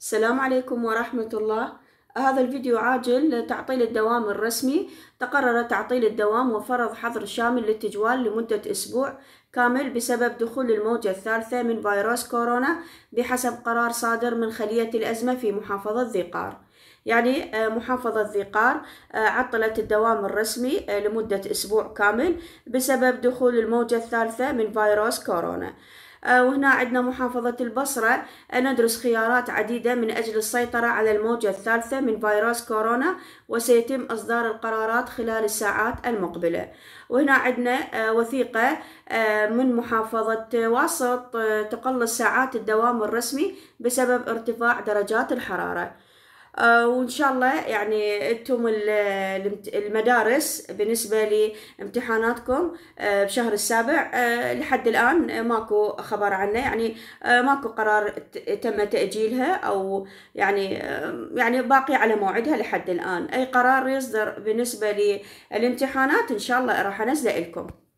السلام عليكم ورحمة الله هذا الفيديو عاجل لتعطيل الدوام الرسمي تقرر تعطيل الدوام وفرض حظر شامل للتجوال لمدة أسبوع كامل بسبب دخول الموجة الثالثة من فيروس كورونا بحسب قرار صادر من خلية الأزمة في محافظة ذيقار يعني آه، محافظة ذيقار آه، عطلت الدوام الرسمي آه، لمدة أسبوع كامل بسبب دخول الموجة الثالثة من فيروس كورونا آه، وهنا عندنا محافظة البصرة آه، ندرس خيارات عديدة من أجل السيطرة على الموجة الثالثة من فيروس كورونا وسيتم إصدار القرارات خلال الساعات المقبلة وهنا عندنا آه، وثيقة من محافظة واسط تقل ساعات الدوام الرسمي بسبب ارتفاع درجات الحرارة آه، وان شاء الله يعني انتم المدارس بالنسبه لامتحاناتكم آه، بشهر السابع آه، لحد الان ماكو خبر عنه يعني ماكو قرار تم تاجيلها او يعني يعني باقي على موعدها لحد الان اي قرار يصدر بالنسبه للامتحانات ان شاء الله راح انزله لكم